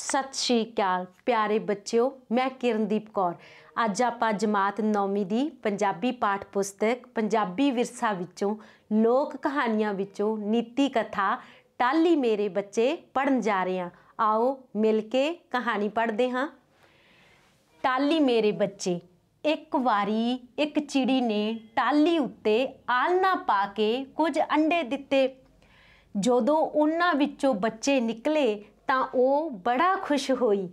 ਸਤਿ ਸ਼੍ਰੀ ਅਕਾਲ ਪਿਆਰੇ ਬੱਚਿਓ ਮੈਂ ਕਿਰਨਦੀਪ ਕੌਰ ਅੱਜ ਆਪਾਂ ਜਮਾਤ 9ਵੀਂ ਦੀ ਪੰਜਾਬੀ ਪਾਠ ਪੁਸਤਕ ਪੰਜਾਬੀ ਵਿਰਸਾ ਵਿੱਚੋਂ ਲੋਕ ਕਹਾਣੀਆਂ ਵਿੱਚੋਂ ਨੀਤੀ ਕਥਾ ਟਾਲੀ ਮੇਰੇ ਬੱਚੇ ਪੜਨ ਜਾ ਰਹੇ ਹਾਂ ਆਓ ਮਿਲ ਕੇ ਕਹਾਣੀ ਪੜ੍ਹਦੇ ਹਾਂ ਟਾਲੀ ਮੇਰੇ ਬੱਚੇ ਇੱਕ ਵਾਰੀ ਇੱਕ ਚਿੜੀ ਨੇ ਟਾਲੀ ਉੱਤੇ ਆਲਣਾ ਪਾ ਕੇ ਕੁਝ ਅੰਡੇ ਦਿੱਤੇ ਜਦੋਂ ਉਹਨਾਂ ਵਿੱਚੋਂ ਬੱਚੇ ਨਿਕਲੇ ਤਾਂ ਉਹ ਬੜਾ ਖੁਸ਼ ਹੋਈ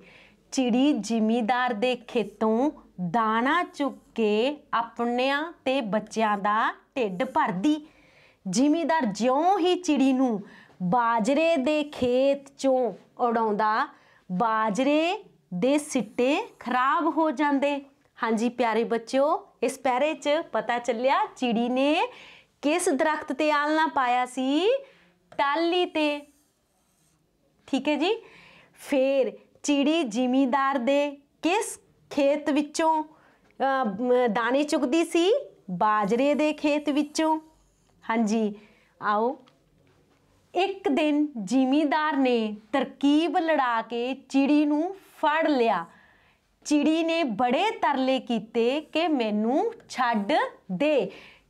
ਚਿੜੀ ਜ਼ਿਮੀਦਾਰ ਦੇ ਖੇਤੋਂ ਦਾਣਾ ਚੁੱਕ ਕੇ ਆਪਣਿਆਂ ਤੇ ਬੱਚਿਆਂ ਦਾ ਢਿੱਡ ਭਰਦੀ ਜ਼ਿਮੀਦਾਰ ਜਿਉਂ ਹੀ ਚਿੜੀ ਨੂੰ ਬਾਜਰੇ ਦੇ ਖੇਤ ਚੋਂ ਉਡਾਉਂਦਾ ਬਾਜਰੇ ਦੇ ਸਿੱਟੇ ਖਰਾਬ ਹੋ ਜਾਂਦੇ ਹਾਂਜੀ ਪਿਆਰੇ ਬੱਚਿਓ ਇਸ ਪੈਰੇ 'ਚ ਪਤਾ ਚੱਲਿਆ ਚਿੜੀ ਨੇ ਕਿਸ ਦਰਖਤ ਤੇ ਆਲਣਾ ਪਾਇਆ ਸੀ ਟਾਲੀ ਤੇ ਠੀਕ ਹੈ ਜੀ ਫੇਰ ਚਿੜੀ ਜ਼ਿਮੀਦਾਰ ਦੇ ਕਿਸ ਖੇਤ ਵਿੱਚੋਂ ਦਾਣੇ ਚੁਗਦੀ ਸੀ ਬਾਜਰੇ ਦੇ ਖੇਤ ਵਿੱਚੋਂ ਹਾਂਜੀ ਆਓ ਇੱਕ ਦਿਨ ਜ਼ਿਮੀਦਾਰ ਨੇ ਤਰਕੀਬ ਲੜਾ ਕੇ ਚਿੜੀ ਨੂੰ ਫੜ ਲਿਆ ਚਿੜੀ ਨੇ ਬੜੇ ਤਰਲੇ ਕੀਤੇ ਕਿ ਮੈਨੂੰ ਛੱਡ ਦੇ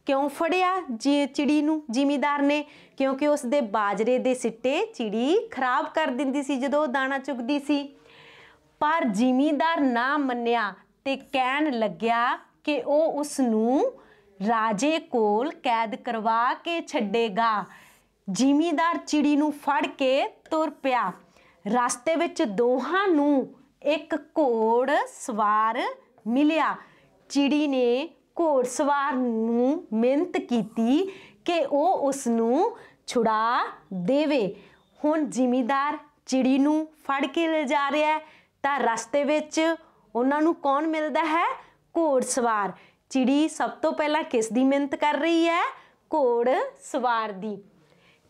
ਕਿਉਂ ਫੜਿਆ ਜੀ ਚਿੜੀ ਨੂੰ ਜ਼ਿਮੀਦਾਰ ਨੇ ਕਿਉਂਕਿ ਉਸ ਦੇ ਬਾਜਰੇ ਦੇ ਸਿੱਟੇ ਚਿੜੀ ਖਰਾਬ ਕਰ ਦਿੰਦੀ ਸੀ ਜਦੋਂ ਦਾਣਾ ਚੁਗਦੀ ਸੀ ਪਰ ਜ਼ਿਮੀਦਾਰ ਨਾ ਮੰਨਿਆ ਤੇ ਕਹਿਣ ਲੱਗਿਆ ਕਿ ਉਹ ਉਸ ਨੂੰ ਰਾਜੇ ਕੋਲ ਕੈਦ ਕਰਵਾ ਕੇ ਛੱਡੇਗਾ ਜ਼ਿਮੀਦਾਰ ਚਿੜੀ ਨੂੰ ਫੜ ਕੇ ਤੁਰ ਪਿਆ ਰਸਤੇ ਵਿੱਚ ਦੋਹਾਂ ਨੂੰ ਇੱਕ ਘੋੜ ਸਵਾਰ ਮਿਲਿਆ ਚਿੜੀ ਨੇ ਘੋੜਸਵਾਰ ਨੂੰ ਮਿਹਨਤ ਕੀਤੀ ਕਿ ਉਹ ਉਸ ਨੂੰ ਛੁੜਾ ਦੇਵੇ ਹੁਣ ਜ਼ਿਮੀਦਾਰ ਚਿੜੀ ਨੂੰ ਫੜ ਕੇ ਲੈ ਜਾ ਰਿਹਾ ਤਾਂ ਰਸਤੇ ਵਿੱਚ ਉਹਨਾਂ ਨੂੰ ਕੌਣ ਮਿਲਦਾ ਹੈ ਘੋੜਸਵਾਰ ਚਿੜੀ ਸਭ ਤੋਂ ਪਹਿਲਾਂ ਕਿਸ ਦੀ ਮਿਹਨਤ ਕਰ ਰਹੀ ਹੈ ਘੋੜਸਵਾਰ ਦੀ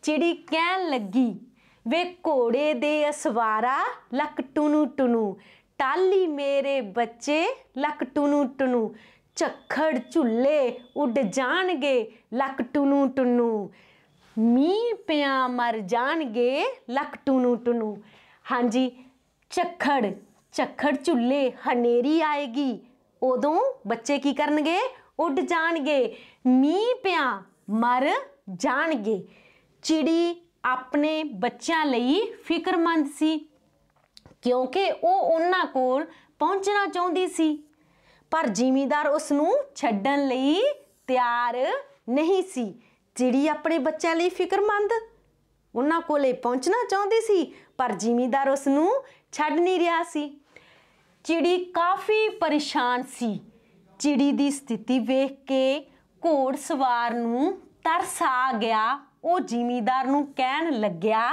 ਚਿੜੀ ਕਹਿਣ ਲੱਗੀ ਵੇ ਘੋੜੇ ਦੇ ਅਸਵਾਰਾ ਲੱਕ ਟੁਨੂ ਟੁਨੂ ਟਾਲੀ ਮੇਰੇ ਬੱਚੇ ਲੱਕ ਟੁਨੂ ਟੁਨੂ ਝੱਖੜ ਝੁੱਲੇ ਉੱਡ ਜਾਣਗੇ ਲੱਕ ਟੁਨੂ ਟੁਨੂ ਮੀਂਹ ਪਿਆ ਮਰ ਜਾਣਗੇ ਲੱਕ ਟੁਨੂ ਟੁਨੂ ਹਾਂਜੀ ਝੱਖੜ ਝੱਖੜ ਝੁੱਲੇ ਹਨੇਰੀ ਆਏਗੀ ਉਦੋਂ ਬੱਚੇ ਕੀ ਕਰਨਗੇ ਉੱਡ ਜਾਣਗੇ ਮੀਂਹ ਪਿਆ ਮਰ ਜਾਣਗੇ ਚਿੜੀ ਆਪਣੇ ਬੱਚਿਆਂ ਲਈ ਫਿਕਰਮੰਦ ਸੀ ਕਿਉਂਕਿ ਉਹ ਉਹਨਾਂ ਕੋਲ ਪਹੁੰਚਣਾ ਚਾਹੁੰਦੀ ਸੀ ਪਰ ਜ਼ਿਮੀਦਾਰ ਉਸ ਨੂੰ ਛੱਡਣ ਲਈ ਤਿਆਰ ਨਹੀਂ ਸੀ ਜਿਹੜੀ ਆਪਣੇ ਬੱਚਿਆਂ ਲਈ ਫਿਕਰਮੰਦ ਉਹਨਾਂ ਕੋਲੇ ਪਹੁੰਚਣਾ ਚਾਹੁੰਦੀ ਸੀ ਪਰ ਜ਼ਿਮੀਦਾਰ ਉਸ ਨੂੰ ਛੱਡ ਨਹੀਂ ਰਿਹਾ ਸੀ ਚਿੜੀ ਕਾਫੀ ਪਰੇਸ਼ਾਨ ਸੀ ਚਿੜੀ ਦੀ ਸਥਿਤੀ ਵੇਖ ਕੇ ਘੋੜ ਸਵਾਰ ਨੂੰ ਤਰਸ ਆ ਗਿਆ ਉਹ ਜ਼ਿਮੀਦਾਰ ਨੂੰ ਕਹਿਣ ਲੱਗਿਆ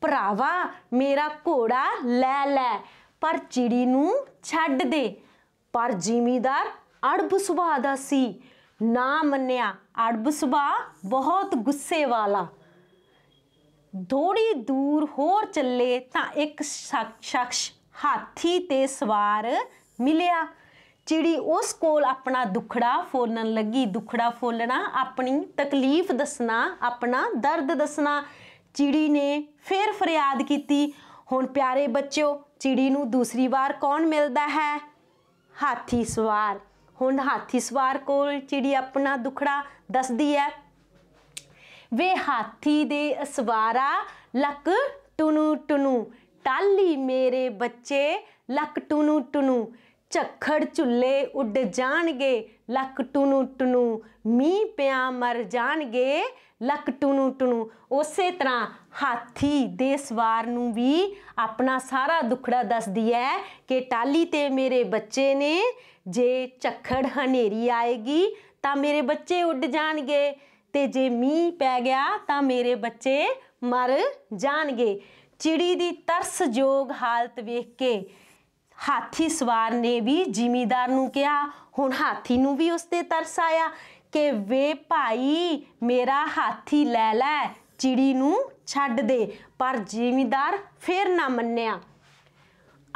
ਭਰਾਵਾ ਮੇਰਾ ਘੋੜਾ ਲੈ ਲੈ ਪਰ ਚਿੜੀ ਨੂੰ ਛੱਡ ਦੇ ਪਰ ਜ਼ਿਮੀਦਾਰ ਅੜਬ ਸੁਭਾਅ ਦਾ ਸੀ ਨਾ ਮੰਨਿਆ ਅੜਬ ਸੁਭਾਅ ਬਹੁਤ ਗੁੱਸੇ ਵਾਲਾ ਥੋੜੀ ਦੂਰ ਹੋਰ ਚੱਲੇ ਤਾਂ ਇੱਕ ਸ਼ਖਸ ਹਾਥੀ ਤੇ ਸਵਾਰ ਮਿਲਿਆ ਚਿੜੀ ਉਸ ਕੋਲ ਆਪਣਾ ਦੁਖੜਾ ਫੋਲਣ ਲੱਗੀ ਦੁਖੜਾ ਫੋਲਣਾ ਆਪਣੀ ਤਕਲੀਫ ਦੱਸਣਾ ਆਪਣਾ ਦਰਦ ਦੱਸਣਾ ਚਿੜੀ ਨੇ ਫੇਰ ਫਰਿਆਦ ਕੀਤੀ ਹੁਣ ਪਿਆਰੇ ਬੱਚਿਓ ਚਿੜੀ ਨੂੰ ਦੂਸਰੀ ਵਾਰ ਕੌਣ ਮਿਲਦਾ ਹੈ ਹਾਥੀ ਸਵਾਰ ਹੁਣ ਹਾਥੀ ਸਵਾਰ ਕੋਲ ਚਿੜੀ ਆਪਣਾ ਦੁਖੜਾ ਦੱਸਦੀ ਹੈ ਵੇ ਹਾਥੀ ਦੇ ਸਵਾਰਾ ਲੱਕ ਟੁਨੂ ਟੁਨੂ ਟਾਲੀ ਮੇਰੇ ਬੱਚੇ ਲੱਕ ਟੁਨੂ ਟੁਨੂ ਝੱਖੜ ਝੁੱਲੇ ਉੱਡ ਜਾਣਗੇ ਲੱਕ ਟੁਨੂ ਟੁਨੂ ਮੀ ਪਿਆ ਮਰ ਜਾਣਗੇ ਲੱਕ ਟੁਨੂ ਟੁਨੂ ਉਸੇ ਤਰ੍ਹਾਂ ਹਾਥੀ ਦੇਸਵਾਰ ਨੂੰ ਵੀ ਆਪਣਾ ਸਾਰਾ ਦੁਖੜਾ ਦੱਸਦੀ ਹੈ ਕਿ ਟਾਲੀ ਤੇ ਮੇਰੇ ਬੱਚੇ ਨੇ ਜੇ ਝੱਖੜ ਹਨੇਰੀ ਆਏਗੀ ਤਾਂ ਮੇਰੇ ਬੱਚੇ ਉੱਡ ਜਾਣਗੇ ਤੇ ਜੇ ਮੀ ਪੈ ਗਿਆ ਤਾਂ ਮੇਰੇ ਬੱਚੇ ਮਰ ਜਾਣਗੇ ਚਿੜੀ ਦੀ ਤਰਸਯੋਗ ਹਾਲਤ ਵੇਖ ਕੇ ਹਾਥੀ ਸਵਾਰ ਨੇ ਵੀ ਜ਼ਿਮੀਦਾਰ ਨੂੰ ਕਿਹਾ ਹੁਣ ਹਾਥੀ ਨੂੰ ਵੀ ਉਸਤੇ ਤਰਸ ਆਇਆ ਕਿ ਵੇ ਭਾਈ ਮੇਰਾ ਹਾਥੀ ਲੈ ਲੈ ਚਿੜੀ ਨੂੰ ਛੱਡ ਦੇ ਪਰ ਜ਼ਿਮੀਦਾਰ ਫੇਰ ਨਾ ਮੰਨਿਆ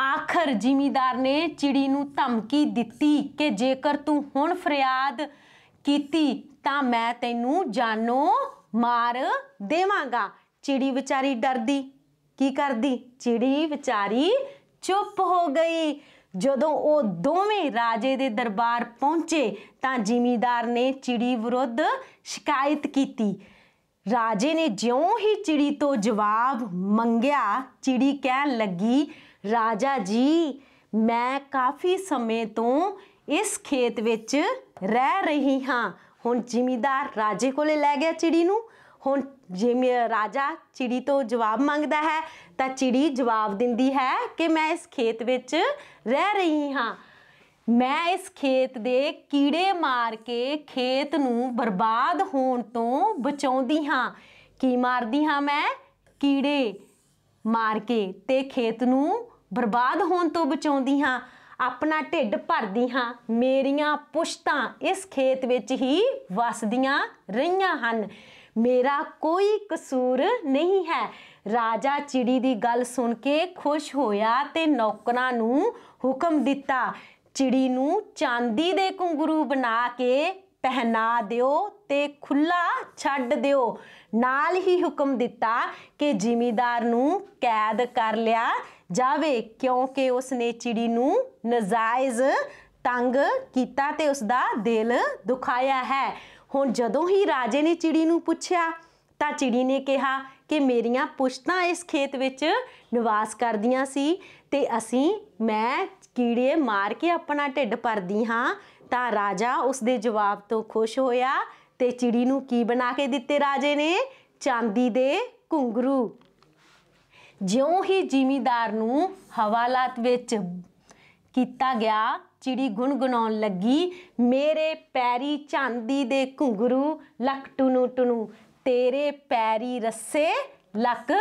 ਆਖਰ ਜ਼ਿਮੀਦਾਰ ਨੇ ਚਿੜੀ ਨੂੰ ਧਮਕੀ ਦਿੱਤੀ ਕਿ ਜੇਕਰ ਤੂੰ ਹੁਣ ਫਰਿਆਦ ਕੀਤੀ ਤਾਂ ਮੈਂ ਤੈਨੂੰ ਜਾਨੋਂ ਮਾਰ ਦੇਵਾਂਗਾ ਚਿੜੀ ਵਿਚਾਰੀ ਡਰਦੀ ਕੀ ਕਰਦੀ ਚਿੜੀ ਵਿਚਾਰੀ ਚੁੱਪ ਹੋ ਗਈ ਜਦੋਂ ਉਹ ਦੋਵੇਂ ਰਾਜੇ ਦੇ ਦਰਬਾਰ ਪਹੁੰਚੇ ਤਾਂ ਜ਼ਿਮੀਦਾਰ ਨੇ ਚਿੜੀ ਵਿਰੁੱਧ ਸ਼ਿਕਾਇਤ ਕੀਤੀ ਰਾਜੇ ਨੇ ਜਿਉਂ ਹੀ ਚਿੜੀ ਤੋਂ ਜਵਾਬ ਮੰਗਿਆ ਚਿੜੀ ਕਹਿਣ ਲੱਗੀ ਰਾਜਾ ਜੀ ਮੈਂ ਕਾਫੀ ਸਮੇਂ ਤੋਂ ਇਸ ਖੇਤ ਵਿੱਚ ਰਹਿ ਰਹੀ ਹਾਂ ਹੁਣ ਜ਼ਿਮੀਦਾਰ ਰਾਜੇ ਕੋਲੇ ਲੈ ਗਿਆ ਚਿੜੀ ਨੂੰ ਹੁਣ ਜੇ ਰਾਜਾ ਚਿੜੀ ਤੋਂ ਜਵਾਬ ਮੰਗਦਾ ਹੈ ਤਾਂ ਚਿੜੀ ਜਵਾਬ ਦਿੰਦੀ ਹੈ ਕਿ ਮੈਂ ਇਸ ਖੇਤ ਵਿੱਚ ਰਹਿ ਰਹੀ ਹਾਂ ਮੈਂ ਇਸ ਖੇਤ ਦੇ ਕੀੜੇ ਮਾਰ ਕੇ ਖੇਤ ਨੂੰ ਬਰਬਾਦ ਹੋਣ ਤੋਂ ਬਚਾਉਂਦੀ ਹਾਂ ਕੀ ਮਾਰਦੀ ਹਾਂ ਮੈਂ ਕੀੜੇ ਮਾਰ ਕੇ ਤੇ ਖੇਤ ਨੂੰ ਬਰਬਾਦ ਹੋਣ ਤੋਂ ਬਚਾਉਂਦੀ ਹਾਂ ਆਪਣਾ ਢਿੱਡ ਭਰਦੀ ਹਾਂ ਮੇਰੀਆਂ ਪੁਸ਼ਤਾਂ ਇਸ ਖੇਤ ਵਿੱਚ ਹੀ ਵਸਦੀਆਂ ਰਹੀਆਂ ਹਨ ਮੇਰਾ ਕੋਈ ਕਸੂਰ ਨਹੀਂ ਹੈ ਰਾਜਾ ਚਿੜੀ ਦੀ ਗੱਲ ਸੁਣ ਕੇ ਖੁਸ਼ ਹੋਇਆ ਤੇ ਨੌਕਰਾਂ ਨੂੰ ਹੁਕਮ ਦਿੱਤਾ ਚਿੜੀ ਨੂੰ ਚਾਂਦੀ ਦੇ ਕੁੰਗਰੂ ਬਣਾ ਕੇ ਪਹਿਨਾ ਦਿਓ ਤੇ ਖੁੱਲਾ ਛੱਡ ਦਿਓ ਨਾਲ ਹੀ ਹੁਕਮ ਦਿੱਤਾ ਕਿ ਜ਼ਿਮੀਦਾਰ ਨੂੰ ਕੈਦ ਕਰ ਲਿਆ ਜਾਵੇ ਕਿਉਂਕਿ ਉਸਨੇ ਚਿੜੀ ਨੂੰ ਨਜਾਇਜ਼ ਤੰਗ ਕੀਤਾ ਤੇ ਉਸ ਦਾ ਦਿਲ ਦੁਖਾਇਆ ਹੈ ਹੁਣ ਜਦੋਂ ਹੀ ਰਾਜੇ ਨੇ ਚਿੜੀ ਨੂੰ ਪੁੱਛਿਆ ਤਾਂ ਚਿੜੀ ਨੇ ਕਿਹਾ ਕਿ ਮੇਰੀਆਂ ਪੁਸ਼ਤਾਂ ਇਸ ਖੇਤ ਵਿੱਚ ਨਿਵਾਸ ਕਰਦੀਆਂ ਸੀ ਤੇ ਅਸੀਂ ਮੈਂ ਕੀੜੇ ਮਾਰ ਕੇ ਆਪਣਾ ਢਿੱਡ ਭਰਦੀ ਹਾਂ ਤਾਂ ਰਾਜਾ ਉਸ ਦੇ ਜਵਾਬ ਤੋਂ ਖੁਸ਼ ਹੋਇਆ ਤੇ ਚਿੜੀ ਨੂੰ ਕੀ ਬਣਾ ਕੇ ਦਿੱਤੇ ਰਾਜੇ ਨੇ ਚਾਂਦੀ ਦੇ ਘੁੰਗਰੂ ਜਿਉਂ ਹੀ ਜ਼ਿਮੀਦਾਰ ਨੂੰ ਹਵਾਲਾਤ ਵਿੱਚ ਕੀਤਾ ਗਿਆ ਚਿੜੀ ਗੁੰਗਣਾਉਣ ਲੱਗੀ ਮੇਰੇ ਪੈਰੀ ਚਾਂਦੀ ਦੇ ਘੁੰਗਰੂ ਲੱਕ ਟੁਨੂ ਟੁਨੂ ਤੇਰੇ ਪੈਰੀ ਰੱਸੇ ਲੱਕ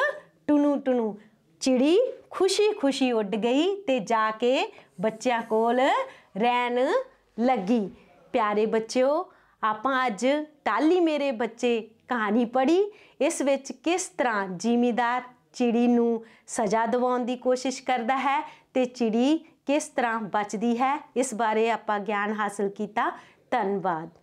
ਟੁਨੂ ਟੁਨੂ ਚਿੜੀ ਖੁਸ਼ੀ ਖੁਸ਼ੀ ਉੱਡ ਗਈ ਤੇ ਜਾ ਕੇ ਬੱਚਿਆਂ ਕੋਲ ਰਹਿਣ ਲੱਗੀ ਪਿਆਰੇ ਬੱਚਿਓ ਆਪਾਂ ਅੱਜ ਟਾਲੀ ਮੇਰੇ ਬੱਚੇ ਕਹਾਣੀ ਪੜੀ ਇਸ ਵਿੱਚ ਕਿਸ ਤਰ੍ਹਾਂ ਜ਼ਿਮੀਦਾਰ ਚਿੜੀ ਨੂੰ ਸਜ਼ਾ ਦਿਵਾਉਣ ਦੀ ਕੋਸ਼ਿਸ਼ ਕਰਦਾ ਹੈ ਤੇ ਚਿੜੀ ਕਿਸ ਤਰ੍ਹਾਂ ਬਚਦੀ ਹੈ ਇਸ ਬਾਰੇ ਆਪਾਂ ਗਿਆਨ ਹਾਸਲ ਕੀਤਾ ਧੰਨਵਾਦ